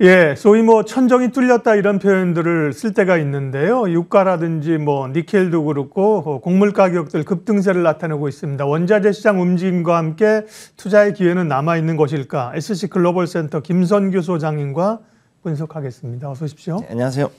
예, 소위 뭐 천정이 뚫렸다 이런 표현들을 쓸 때가 있는데요. 유가라든지 뭐 니켈도 그렇고 어, 곡물 가격들 급등세를 나타내고 있습니다. 원자재 시장 움직임과 함께 투자의 기회는 남아 있는 것일까? SC 글로벌 센터 김선규 소장님과 분석하겠습니다. 어서 오십시오. 네, 안녕하세요.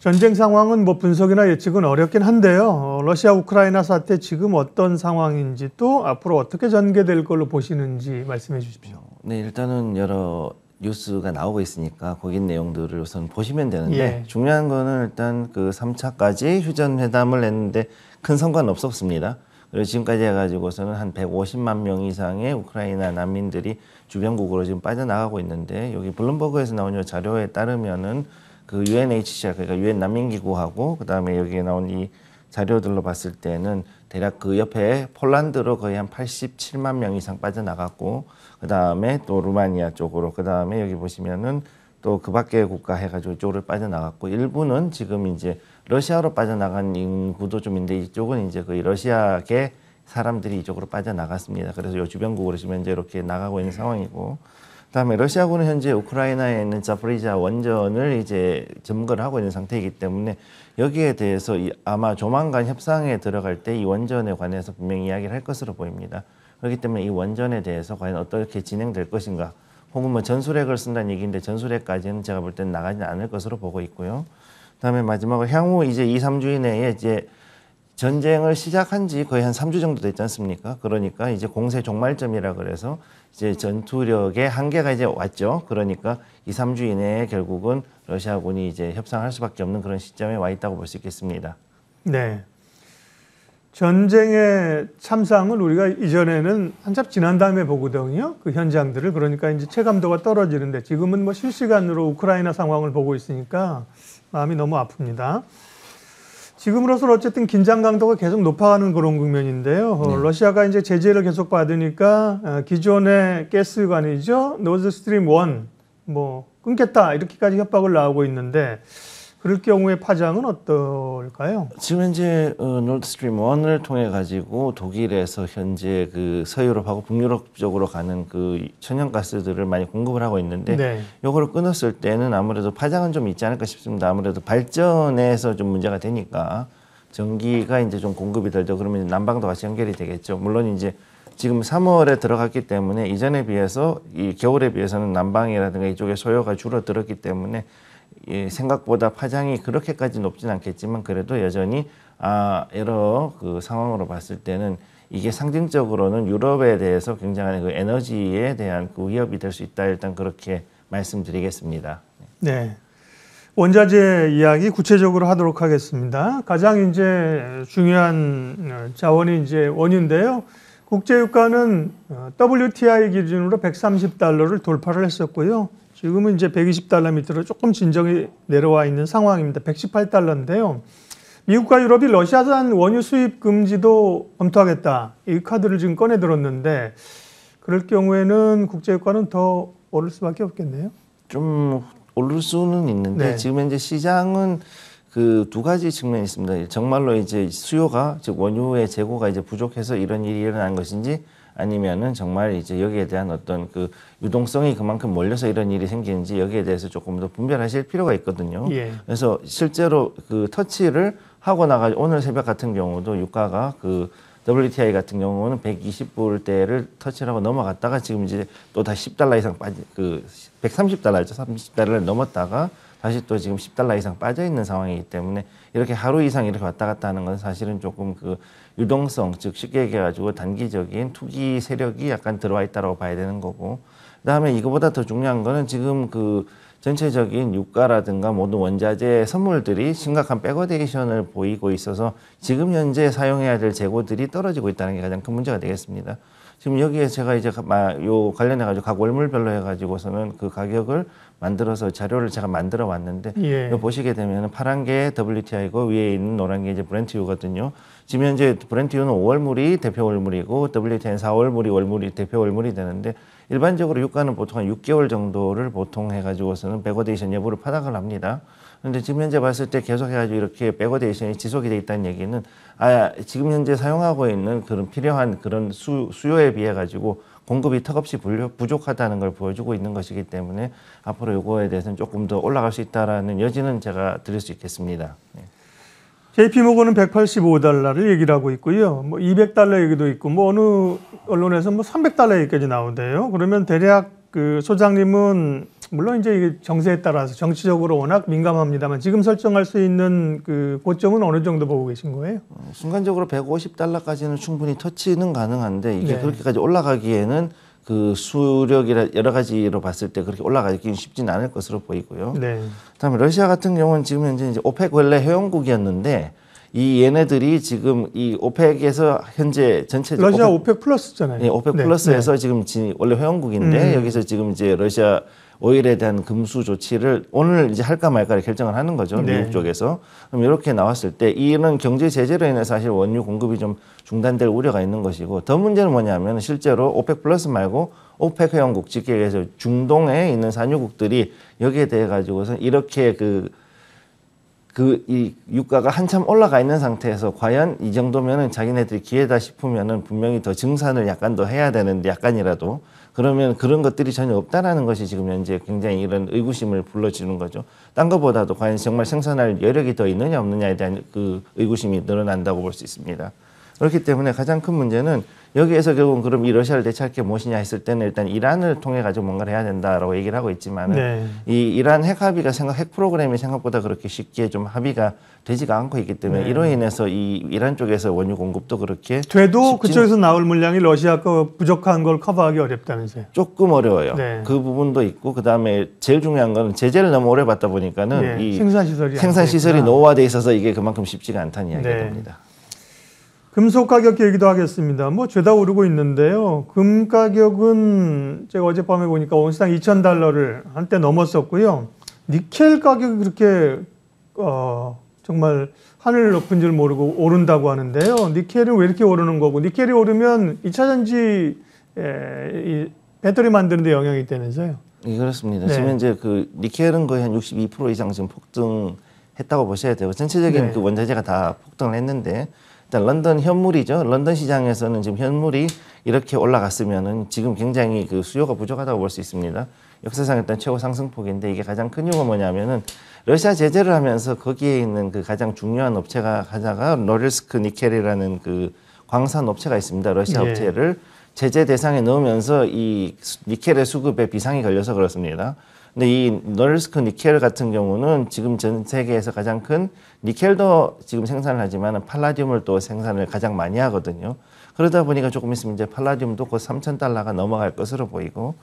전쟁 상황은 뭐 분석이나 예측은 어렵긴 한데요. 러시아 우크라이나 사태 지금 어떤 상황인지 또 앞으로 어떻게 전개될 걸로 보시는지 말씀해 주십시오. 네, 일단은 여러 뉴스가 나오고 있으니까 거기 내용들을 우선 보시면 되는데 예. 중요한 거는 일단 그 3차까지 휴전 회담을 했는데 큰 성과는 없었습니다. 그리고 지금까지 해가지고서는 한 150만 명 이상의 우크라이나 난민들이 주변국으로 지금 빠져나가고 있는데 여기 블룸버그에서 나온 자료에 따르면은 그 UNHCR 그러니까 UN 난민기구하고 그 다음에 여기에 나온 이 자료들로 봤을 때는 대략 그 옆에 폴란드로 거의 한 87만 명 이상 빠져나갔고 그 다음에 또 루마니아 쪽으로 그 다음에 여기 보시면은 또 그 밖의 국가 해가지고 이쪽으로 빠져나갔고 일부는 지금 이제 러시아로 빠져나간 인구도 좀 있는데 이쪽은 이제 거의 러시아계 사람들이 이쪽으로 빠져나갔습니다. 그래서 요 주변국으로 지금 현제 이렇게 나가고 있는 상황이고 그다음에 러시아군은 현재 우크라이나에 있는 자프리자 원전을 이제 점거를 하고 있는 상태이기 때문에 여기에 대해서 아마 조만간 협상에 들어갈 때 이 원전에 관해서 분명히 이야기를 할 것으로 보입니다. 그렇기 때문에 이 원전에 대해서 과연 어떻게 진행될 것인가 혹은 뭐 전술핵을 쓴다는 얘기인데 전술핵까지는 제가 볼 때는 나가지 않을 것으로 보고 있고요. 그다음에 마지막으로 향후 이제 2, 3주 이내에 이제 전쟁을 시작한 지 거의 한 3주 정도 됐지 않습니까? 그러니까 이제 공세 종말점이라 그래서 이제 전투력의 한계가 이제 왔죠. 그러니까 2, 3주 이내에 결국은 러시아군이 이제 협상할 수밖에 없는 그런 시점에 와 있다고 볼 수 있겠습니다. 네. 전쟁의 참상을 우리가 이전에는 한참 지난 다음에 보거든요. 그 현장들을. 그러니까 이제 체감도가 떨어지는데 지금은 뭐 실시간으로 우크라이나 상황을 보고 있으니까 마음이 너무 아픕니다. 지금으로서는 어쨌든 긴장 강도가 계속 높아가는 그런 국면인데요. 어, 네. 러시아가 이제 제재를 계속 받으니까 어, 기존의 가스관이죠. 노즈스트림 1, 뭐 끊겠다 이렇게까지 협박을 나오고 있는데 그럴 경우에 파장은 어떨까요? 지금 현재 노드스트림 어, 1을 통해 가지고 독일에서 현재 그 서유럽하고 북유럽 쪽으로 가는 그 천연가스들을 많이 공급을 하고 있는데 네. 요거를 끊었을 때는 아무래도 파장은 좀 있지 않을까 싶습니다. 아무래도 발전에서 좀 문제가 되니까 전기가 이제 좀 공급이 되죠 그러면 난방도 같이 연결이 되겠죠. 물론 이제 지금 3월에 들어갔기 때문에 이전에 비해서 이 겨울에 비해서는 난방이라든가 이쪽에 소요가 줄어들었기 때문에 예, 생각보다 파장이 그렇게까지 높진 않겠지만 그래도 여전히 아, 여러 그 상황으로 봤을 때는 이게 상징적으로는 유럽에 대해서 굉장한 그 에너지에 대한 그 위협이 될 수 있다 일단 그렇게 말씀드리겠습니다. 네. 원자재 이야기 구체적으로 하도록 하겠습니다. 가장 이제 중요한 어, 자원이 이제 원인데요 국제유가는 어, WTI 기준으로 130달러를 돌파를 했었고요. 지금은 이제 120달러 밑으로 조금 진정이 내려와 있는 상황입니다. 118달러인데요. 미국과 유럽이 러시아산 원유 수입 금지도 검토하겠다. 이 카드를 지금 꺼내 들었는데 그럴 경우에는 국제 유가는 더 오를 수밖에 없겠네요. 좀 오를 수는 있는데 네. 지금 현재 시장은 그 두 가지 측면이 있습니다. 정말로 이제 수요가 즉 원유의 재고가 이제 부족해서 이런 일이 일어난 것인지 아니면은 정말 이제 여기에 대한 어떤 그 유동성이 그만큼 몰려서 이런 일이 생기는지 여기에 대해서 조금 더 분별하실 필요가 있거든요. 예. 그래서 실제로 그 터치를 하고 나가 오늘 새벽 같은 경우도 유가가 그 WTI 같은 경우는 120불대를 터치하고 넘어갔다가 지금 이제 또 다시 10달러 이상 빠지 그 130달러죠. 30달러를 넘었다가 다시 또 지금 10달러 이상 빠져 있는 상황이기 때문에 이렇게 하루 이상 이렇게 왔다 갔다 하는 건 사실은 조금 그 유동성 즉 쉽게 얘기해 가지고 단기적인 투기 세력이 약간 들어와 있다라고 봐야 되는 거고 그다음에 이거보다 더 중요한 거는 지금 그 전체적인 유가라든가 모든 원자재 선물들이 심각한 백어데이션을 보이고 있어서 지금 현재 사용해야 될 재고들이 떨어지고 있다는 게 가장 큰 문제가 되겠습니다. 지금 여기에 제가 이제 요 관련해 가지고 각 월물별로 해 가지고서는 그 가격을 만들어서 자료를 제가 만들어 왔는데 예. 보시게 되면 파란 게 WTI고 위에 있는 노란 게 이제 브렌트유거든요. 지금 현재 브렌트유는 5월물이 대표 월물이고 WTI는 4월물이 월물이 대표 월물이 되는데 일반적으로 유가는 보통 한 6개월 정도를 보통 해 가지고서는 백어데이션 여부를 파악을 합니다. 그런데 지금 현재 봤을 때 계속해가지고 이렇게 백어데이션이 지속이 돼 있다는 얘기는 아 지금 현재 사용하고 있는 그런 필요한 그런 수, 수요에 비해 가지고 공급이 턱없이 부족하다는 걸 보여주고 있는 것이기 때문에 앞으로 요거에 대해서는 조금 더 올라갈 수 있다라는 여지는 제가 드릴 수 있겠습니다. 네. JP모건은 185달러를 얘기를 하고 있고요. 뭐 200달러 얘기도 있고 뭐 어느 언론에서 뭐 300달러 얘기까지 나오대요. 그러면 대략 그 소장님은 물론 이제 이게 정세에 따라서 정치적으로 워낙 민감합니다만 지금 설정할 수 있는 그 고점은 어느 정도 보고 계신 거예요? 어, 순간적으로 150달러까지는 충분히 터치는 가능한데 이게 네. 그렇게까지 올라가기에는 그 수력이라 여러 가지로 봤을 때 그렇게 올라가기는 쉽지는 않을 것으로 보이고요. 네. 그다음에 러시아 같은 경우는 지금 현재 이제 오펙 원래 회원국이었는데 이 얘네들이 지금 이 오펙에서 현재 전체 러시아 오펙, 오펙 플러스잖아요. 예, 오펙 네, 네. 플러스에서 네. 지금 지, 원래 회원국인데 음. 여기서 지금 이제 러시아 오일에 대한 금수 조치를 오늘 이제 할까 말까를 결정을 하는 거죠. 네. 미국 쪽에서. 그럼 이렇게 나왔을 때 이런 경제 제재로 인해 사실 원유 공급이 좀 중단될 우려가 있는 것이고 더 문제는 뭐냐면 실제로 오펙 플러스 말고 오펙 회원국 직계에서 중동에 있는 산유국들이 여기에 대해 가지고서 이렇게 그 그이 유가가 한참 올라가 있는 상태에서 과연 이 정도면은 자기네들이 기회다 싶으면은 분명히 더 증산을 약간 더 해야 되는데 약간이라도 그러면 그런 것들이 전혀 없다라는 것이 지금 현재 굉장히 이런 의구심을 불러주는 거죠. 딴 것보다도 과연 정말 생산할 여력이 더 있느냐 없느냐에 대한 그 의구심이 늘어난다고 볼 수 있습니다. 그렇기 때문에 가장 큰 문제는 여기에서 결국은 그럼 이 러시아를 대체할 게 무엇이냐 했을 때는 일단 이란을 통해 가지고 뭔가를 해야 된다라고 얘기를 하고 있지만 네. 이 이란 핵 합의가 생각 핵 프로그램이 생각보다 그렇게 쉽게 좀 합의가 되지가 않고 있기 때문에 네. 이로 인해서 이 이란 쪽에서 원유 공급도 그렇게 돼도 그쪽에서 나올 물량이 러시아 거 부족한 걸 커버하기 어렵다면서요? 조금 어려워요. 네. 그 부분도 있고 그 다음에 제일 중요한 거는 제재를 너무 오래 받다 보니까는 네. 이 생산 시설이 생산 시설이 노화돼 있어서 이게 그만큼 쉽지가 않다는 이야기가됩니다 네. 금속 가격 얘기도 하겠습니다. 뭐 죄다 오르고 있는데요. 금 가격은 제가 어젯밤에 보니까 온스당 2,000달러를 한때 넘었었고요. 니켈 가격이 그렇게 어, 정말 하늘 높은 줄 모르고 오른다고 하는데요. 니켈은 왜 이렇게 오르는 거고 니켈이 오르면 2차전지 에, 배터리 만드는 데 영향이 되면서요. 예, 그렇습니다. 네. 지금 현재 그 니켈은 거의 한 62% 이상 지금 폭등했다고 보셔야 되고 전체적인 네. 그 원자재가 다 폭등을 했는데 일단 런던 현물이죠. 런던 시장에서는 지금 현물이 이렇게 올라갔으면은 지금 굉장히 그 수요가 부족하다고 볼 수 있습니다. 역사상 일단 최고 상승폭인데 이게 가장 큰 이유가 뭐냐면은 러시아 제재를 하면서 거기에 있는 그 가장 중요한 업체가 하나가 노릴스크 니켈이라는 그 광산 업체가 있습니다. 러시아 네. 업체를 제재 대상에 넣으면서 이 니켈의 수급에 비상이 걸려서 그렇습니다. 근데 이 노릴스크 니켈 같은 경우는 지금 전 세계에서 가장 큰 니켈도 지금 생산을 하지만 팔라디움을 또 생산을 가장 많이 하거든요. 그러다 보니까 조금 있으면 이제 팔라디움도 곧 3천 달러가 넘어갈 것으로 보이고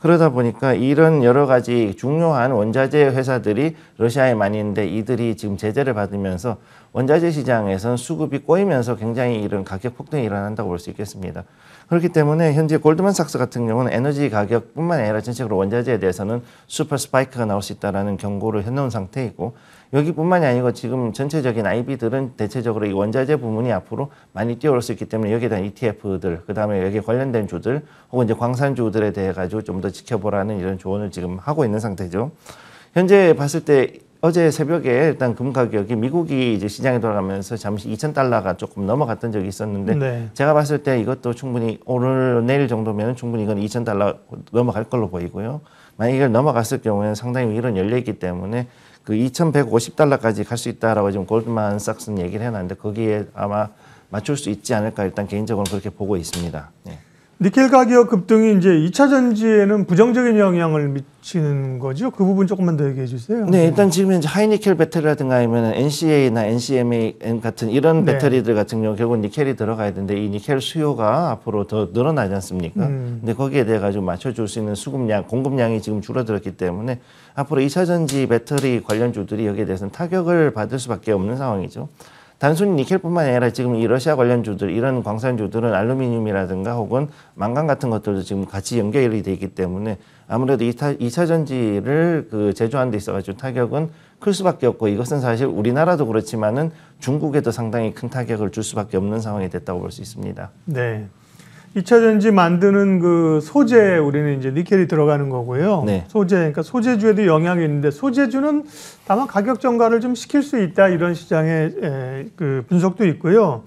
그러다 보니까 이런 여러 가지 중요한 원자재 회사들이 러시아에 많이 있는데 이들이 지금 제재를 받으면서 원자재 시장에선 수급이 꼬이면서 굉장히 이런 가격 폭등이 일어난다고 볼 수 있겠습니다. 그렇기 때문에 현재 골드만삭스 같은 경우는 에너지 가격뿐만 아니라 전체적으로 원자재에 대해서는 슈퍼 스파이크가 나올 수 있다라는 경고를 해놓은 상태이고 여기뿐만이 아니고 지금 전체적인 IB들은 대체적으로 이 원자재 부문이 앞으로 많이 뛰어올 수 있기 때문에 여기에 대한 ETF들 그다음에 여기에 관련된 주들 혹은 이제 광산주들에 대해 가지고 좀 더 지켜보라는 이런 조언을 지금 하고 있는 상태죠. 현재 봤을 때 어제 새벽에 일단 금 가격이 미국이 이제 시장에 돌아가면서 잠시 2천 달러가 조금 넘어갔던 적이 있었는데 네. 제가 봤을 때 이것도 충분히 오늘 내일 정도면 충분히 이건 2천 달러 넘어갈 걸로 보이고요. 만약 이걸 넘어갔을 경우에는 상당히 위로는 열려 있기 때문에 그 2,150달러까지 갈 수 있다라고 지금 골드만삭스는 얘기를 해놨는데 거기에 아마 맞출 수 있지 않을까 일단 개인적으로 그렇게 보고 있습니다. 네. 니켈 가격 급등이 이제 2차 전지에는 부정적인 영향을 미치는 거죠? 그 부분 조금만 더 얘기해 주세요. 네, 일단 지금 이제 하이니켈 배터리라든가 아니면 NCA나 NCMA 같은 이런 네. 배터리들 같은 경우 결국 니켈이 들어가야 되는데 이 니켈 수요가 앞으로 더 늘어나지 않습니까? 음. 근데 거기에 대해 가지고 맞춰줄 수 있는 수급량, 공급량이 지금 줄어들었기 때문에 앞으로 2차 전지 배터리 관련주들이 여기에 대해서는 타격을 받을 수밖에 없는 상황이죠. 단순히 니켈뿐만 아니라 지금 이 러시아 관련주들 이런 광산주들은 알루미늄이라든가 혹은 망간 같은 것들도 지금 같이 연결이 되기 있 때문에 아무래도 이차 전지를 그 제조하는 데 있어가지고 타격은 클 수밖에 없고 이것은 사실 우리나라도 그렇지만은 중국에도 상당히 큰 타격을 줄 수밖에 없는 상황이 됐다고 볼 수 있습니다. 네. 2차 전지 만드는 그 소재 우리는 이제 니켈이 들어가는 거고요. 네. 소재 그러니까 소재주에도 영향이 있는데 소재주는 다만 가격 정가를 좀 시킬 수 있다 이런 시장의 에, 그 분석도 있고요.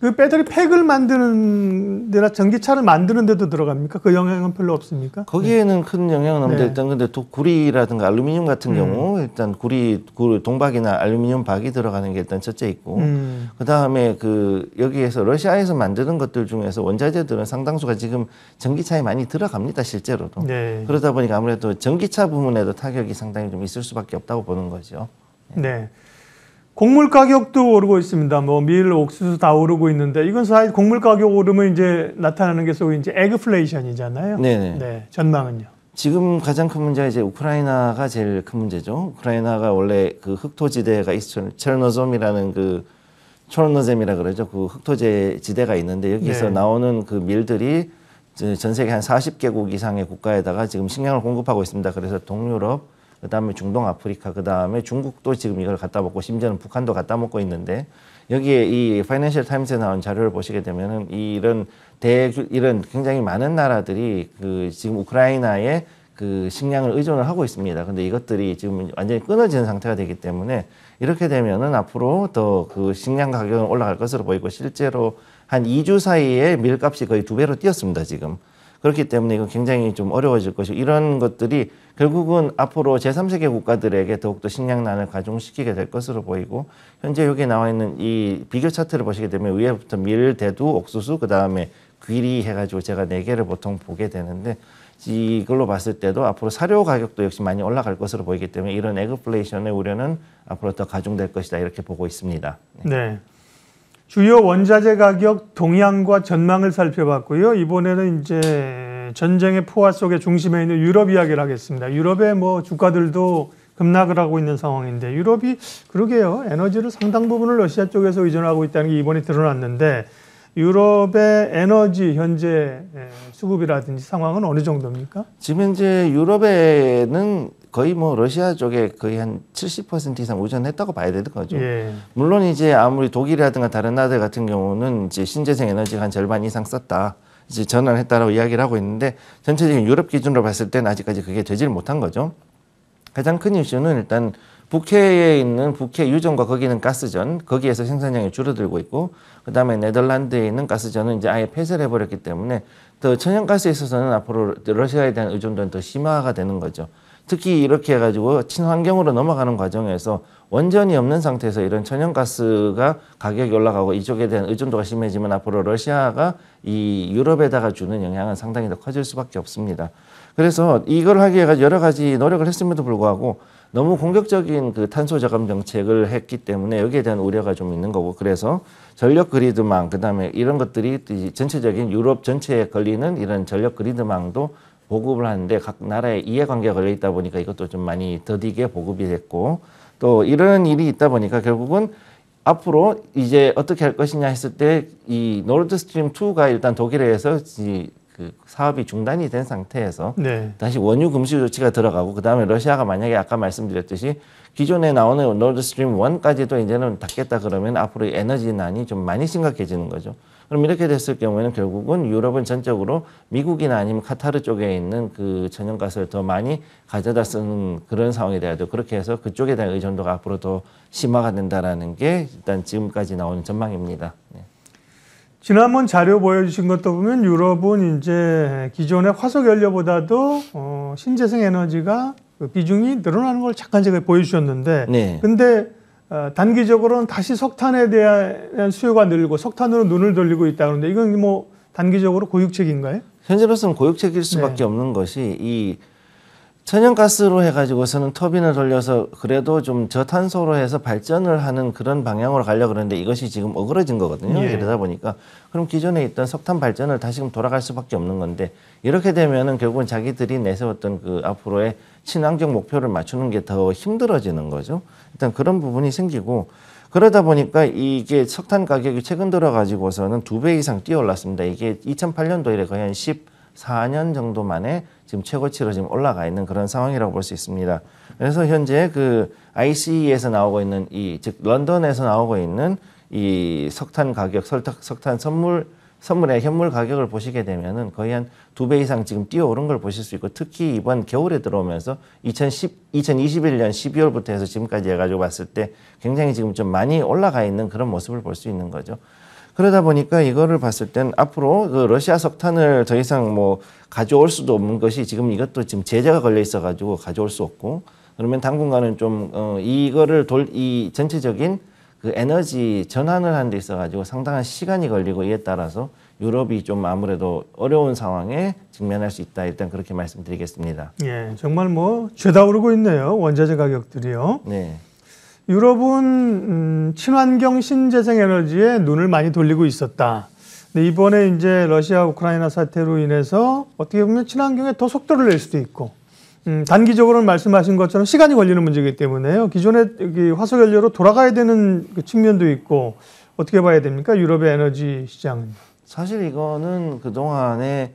그 배터리 팩을 만드는 데나 전기차를 만드는 데도 들어갑니까? 그 영향은 별로 없습니까? 거기에는 네. 큰 영향은 없는데 네. 일단 근데 또 구리라든가 알루미늄 같은 음. 경우 일단 구리, 구리 동박이나 알루미늄 박이 들어가는 게 일단 첫째 있고 음. 그다음에 그 여기에서 러시아에서 만드는 것들 중에서 원자재들은 상당수가 지금 전기차에 많이 들어갑니다 실제로도 네. 그러다 보니까 아무래도 전기차 부문에도 타격이 상당히 좀 있을 수밖에 없다고 보는 거죠. 예. 네. 곡물 가격도 오르고 있습니다. 뭐 밀, 옥수수 다 오르고 있는데 이건 사실 곡물 가격 오름은 이제 나타나는 게 소위 이제 에그플레이션이잖아요. 네네. 네. 네. 전망은요. 지금 가장 큰 문제가 이제 우크라이나가 제일 큰 문제죠. 우크라이나가 원래 그 흑토지대가 철노점이라는 그초노잼이라 그러죠. 그 흑토제 지대가 있는데 여기서 네. 나오는 그 밀들이 전 세계 한 40개국 이상의 국가에다가 지금 식량을 공급하고 있습니다. 그래서 동유럽, 그다음에 중동 아프리카 그다음에 중국도 지금 이걸 갖다 먹고 심지어는 북한도 갖다 먹고 있는데 여기에 이 파이낸셜 타임스에 나온 자료를 보시게 되면은 이런 대 이런 굉장히 많은 나라들이 그 지금 우크라이나에 그 식량을 의존을 하고 있습니다. 근데 이것들이 지금 완전히 끊어지는 상태가 되기 때문에 이렇게 되면은 앞으로 더 그 식량 가격은 올라갈 것으로 보이고 실제로 한 2주 사이에 밀값이 거의 두 배로 뛰었습니다, 지금. 그렇기 때문에 이건 굉장히 좀 어려워질 것이고 이런 것들이 결국은 앞으로 제3세계 국가들에게 더욱더 식량난을 가중시키게 될 것으로 보이고 현재 여기 나와 있는 이 비교 차트를 보시게 되면 위에부터 밀, 대두, 옥수수 그다음에 귀리 해가지고 제가 네 개를 보통 보게 되는데 이걸로 봤을 때도 앞으로 사료 가격도 역시 많이 올라갈 것으로 보이기 때문에 이런 에그플레이션의 우려는 앞으로 더 가중될 것이다 이렇게 보고 있습니다. 네. 네. 주요 원자재 가격 동향과 전망을 살펴봤고요. 이번에는 이제 전쟁의 포화 속에 중심에 있는 유럽 이야기를 하겠습니다. 유럽의 뭐 주가들도 급락을 하고 있는 상황인데 유럽이 그러게요. 에너지를 상당 부분을 러시아 쪽에서 의존하고 있다는 게 이번에 드러났는데 유럽의 에너지 현재 수급이라든지 상황은 어느 정도입니까? 지금 현재 유럽에는 거의 뭐 러시아 쪽에 거의 한 70% 이상 의전했다고 봐야 되는 거죠. 예. 물론 이제 아무리 독일이라든가 다른 나라들 같은 경우는 이제 신재생 에너지가 한 절반 이상 썼다. 이제 전환했다라고 이야기를 하고 있는데 전체적인 유럽 기준으로 봤을 때는 아직까지 그게 되질 못한 거죠. 가장 큰 이슈는 일단 북해에 있는 북해 유전과 거기는 가스전 거기에서 생산량이 줄어들고 있고 그다음에 네덜란드에 있는 가스전은 이제 아예 폐쇄를 해버렸기 때문에 더 천연가스에 있어서는 앞으로 러시아에 대한 의존도는 더 심화가 되는 거죠. 특히 이렇게 해가지고 친환경으로 넘어가는 과정에서 원전이 없는 상태에서 이런 천연가스가 가격이 올라가고 이쪽에 대한 의존도가 심해지면 앞으로 러시아가 이 유럽에다가 주는 영향은 상당히 더 커질 수밖에 없습니다. 그래서 이걸 하기 위해 여러 가지 노력을 했음에도 불구하고 너무 공격적인 그 탄소 저감 정책을 했기 때문에 여기에 대한 우려가 좀 있는 거고 그래서 전력 그리드망 그다음에 이런 것들이 전체적인 유럽 전체에 걸리는 이런 전력 그리드망도 보급을 하는데 각 나라의 이해관계가 걸려 있다 보니까 이것도 좀 많이 더디게 보급이 됐고 또 이런 일이 있다 보니까 결국은 앞으로 이제 어떻게 할 것이냐 했을 때 이 노르드 스트림 2가 일단 독일에서 이그 사업이 중단이 된 상태에서 네. 다시 원유 금시 조치가 들어가고 그다음에 러시아가 만약에 아까 말씀드렸듯이 기존에 나오는 노르드 스트림 1까지도 이제는 닫겠다 그러면 앞으로 에너지난이 좀 많이 심각해지는 거죠. 그럼 이렇게 됐을 경우에는 결국은 유럽은 전적으로 미국이나 아니면 카타르 쪽에 있는 그 천연가스를 더 많이 가져다 쓰는 그런 상황이 돼야 돼요. 그렇게 해서 그쪽에 대한 의존도가 앞으로 더 심화가 된다라는 게 일단 지금까지 나오는 전망입니다. 네. 지난번 자료 보여주신 것도 보면 유럽은 이제 기존의 화석 연료보다도 어, 신재생 에너지가 그 비중이 늘어나는 걸 잠깐 제가 보여주셨는데, 네. 근데 어, 단기적으로는 다시 석탄에 대한 수요가 늘고 석탄으로 눈을 돌리고 있다 그러는데 이건 뭐 단기적으로 고육책인가요? 현재로서는 고육책일 네. 수밖에 네. 없는 것이 이 천연가스로 해가지고서는 터빈을 돌려서 그래도 좀 저탄소로 해서 발전을 하는 그런 방향으로 가려고 그러는데 이것이 지금 어그러진 거거든요. 예. 그러다 보니까 그럼 기존에 있던 석탄 발전을 다시 돌아갈 수밖에 없는 건데 이렇게 되면은 결국은 자기들이 내세웠던 그 앞으로의 친환경 목표를 맞추는 게 더 힘들어지는 거죠. 일단 그런 부분이 생기고 그러다 보니까 이게 석탄 가격이 최근 들어 가지고서는 두 배 이상 뛰어올랐습니다. 이게 2008년도 이래 거의 한 14년 정도 만에 지금 최고치로 지금 올라가 있는 그런 상황이라고 볼 수 있습니다. 그래서 현재 그 ICE에서 나오고 있는 이 즉 런던에서 나오고 있는 이 석탄 가격, 설탁, 석탄 선물 선물의 현물 가격을 보시게 되면은 거의 한 두 배 이상 지금 뛰어오른 걸 보실 수 있고 특히 이번 겨울에 들어오면서 2010, 2021년 12월부터 해서 지금까지 해가지고 봤을 때 굉장히 지금 좀 많이 올라가 있는 그런 모습을 볼 수 있는 거죠. 그러다 보니까 이거를 봤을 땐 앞으로 그 러시아 석탄을 더 이상 뭐 가져올 수도 없는 것이 지금 이것도 지금 제재가 걸려 있어 가지고 가져올 수 없고 그러면 당분간은 좀 어, 이거를 돌 이 전체적인 그 에너지 전환을 하는 데 있어 가지고 상당한 시간이 걸리고 이에 따라서 유럽이 좀 아무래도 어려운 상황에 직면할 수 있다. 일단 그렇게 말씀드리겠습니다. 예, 정말 뭐 죄다 오르고 있네요. 원자재 가격들이요. 네. 유럽은 음, 친환경 신재생 에너지에 눈을 많이 돌리고 있었다. 근데 이번에 이제 러시아 우크라이나 사태로 인해서 어떻게 보면 친환경에 더 속도를 낼 수도 있고 음, 단기적으로는 말씀하신 것처럼 시간이 걸리는 문제이기 때문에요. 기존의 그 화석연료로 돌아가야 되는 그 측면도 있고 어떻게 봐야 됩니까? 유럽의 에너지 시장은. 사실 이거는 그동안에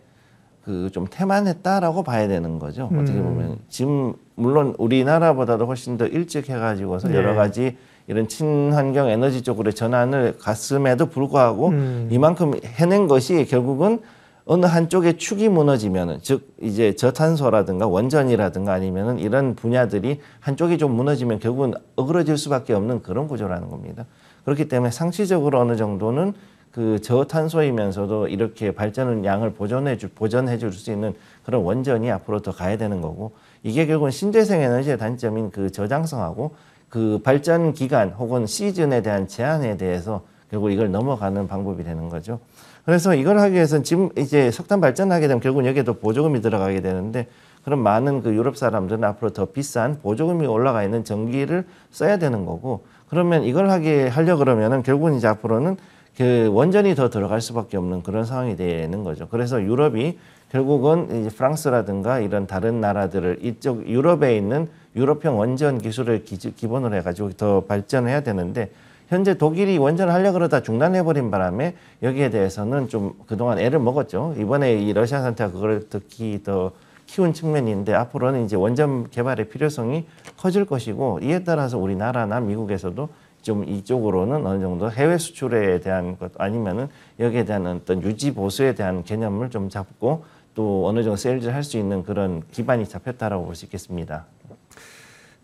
그좀 태만했다라고 봐야 되는 거죠. 음. 어떻게 보면 지금 물론 우리나라보다도 훨씬 더 일찍 해가지고서 네. 여러 가지 이런 친환경 에너지 쪽으로 전환을 갔음에도 불구하고 음. 이만큼 해낸 것이 결국은 어느 한쪽에 축이 무너지면즉 이제 저탄소라든가 원전이라든가 아니면은 이런 분야들이 한쪽이 좀 무너지면 결국은 어그러질 수밖에 없는 그런 구조라는 겁니다. 그렇기 때문에 상시적으로 어느 정도는 그 저탄소이면서도 이렇게 발전은 양을 보존해 줄 보전해 줄 수 있는 그런 원전이 앞으로 더 가야 되는 거고 이게 결국은 신재생 에너지의 단점인 그 저장성하고 그 발전 기간 혹은 시즌에 대한 제한에 대해서 결국 이걸 넘어가는 방법이 되는 거죠. 그래서 이걸 하기 위해서는 지금 이제 석탄 발전하게 되면 결국은 여기에도 보조금이 들어가게 되는데 그런 많은 그 유럽 사람들은 앞으로 더 비싼 보조금이 올라가 있는 전기를 써야 되는 거고 그러면 이걸 하게 하려 그러면은 결국은 이제 앞으로는 그 원전이 더 들어갈 수밖에 없는 그런 상황이 되는 거죠. 그래서 유럽이 결국은 이제 프랑스라든가 이런 다른 나라들을 이쪽 유럽에 있는 유럽형 원전 기술을 기, 기본으로 해가지고 더 발전해야 되는데 현재 독일이 원전하려 을고 그러다 중단해버린 바람에 여기에 대해서는 좀 그동안 애를 먹었죠. 이번에 이 러시아 상태가 그걸 특히 더 키운 측면인데 앞으로는 이제 원전 개발의 필요성이 커질 것이고 이에 따라서 우리나라나 미국에서도 좀 이쪽으로는 어느 정도 해외 수출에 대한 것 아니면은 여기에 대한 어떤 유지 보수에 대한 개념을 좀 잡고 또 어느 정도 세일즈 할수 있는 그런 기반이 잡혔다라고 볼 수 있겠습니다.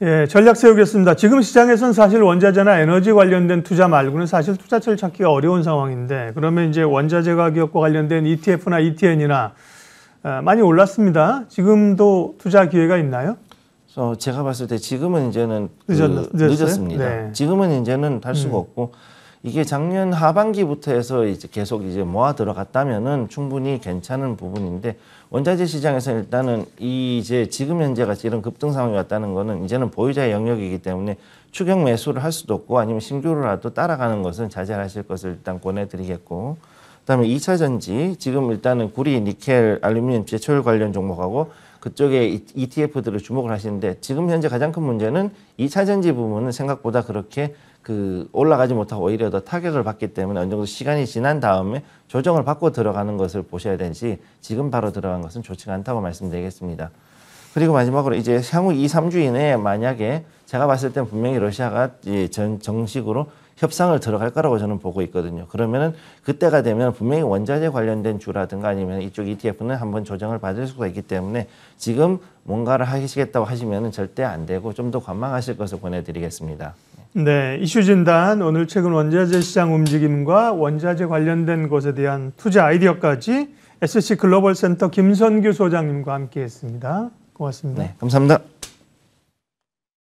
예, 전략 세우겠습니다. 지금 시장에서는 사실 원자재나 에너지 관련된 투자 말고는 사실 투자처를 찾기가 어려운 상황인데 그러면 이제 원자재 가격과 관련된 ETF나 ETN이나 어, 많이 올랐습니다. 지금도 투자 기회가 있나요? 어, 제가 봤을 때 지금은 이제는 그 늦었, 그, 늦었습니다. 네. 지금은 이제는 할 수가 음. 없고 이게 작년 하반기부터 해서 이제 계속 이제 모아 들어갔다면은 충분히 괜찮은 부분인데 원자재 시장에서 일단은 이 이제 지금 현재 가이 이런 급등 상황이 왔다는 거는 이제는 보유자의 영역이기 때문에 추격 매수를 할 수도 없고 아니면 신규로라도 따라가는 것은 자제하실 것을 일단 권해드리겠고 그다음에 2차 전지 지금 일단은 구리, 니켈, 알루미늄 제철 관련 종목하고 그쪽에 ETF들을 주목을 하시는데 지금 현재 가장 큰 문제는 2차 전지 부분은 생각보다 그렇게 그 올라가지 못하고 오히려 더 타격을 받기 때문에 어느 정도 시간이 지난 다음에 조정을 받고 들어가는 것을 보셔야 되지 는 지금 바로 들어간 것은 좋지가 않다고 말씀드리겠습니다. 그리고 마지막으로 이제 향후 2, 3주 이내에 만약에 제가 봤을 땐 분명히 러시아가 전 정식으로 협상을 들어갈 거라고 저는 보고 있거든요. 그러면은 그때가 되면 분명히 원자재 관련된 주라든가 아니면 이쪽 ETF는 한번 조정을 받을 수가 있기 때문에 지금 뭔가를 하시겠다고 하시면은 절대 안 되고 좀 더 관망하실 것을 보내드리겠습니다. 네, 이슈 진단 오늘 최근 원자재 시장 움직임과 원자재 관련된 것에 대한 투자 아이디어까지 SC 글로벌 센터 김선규 소장님과 함께했습니다. 고맙습니다. 네, 감사합니다.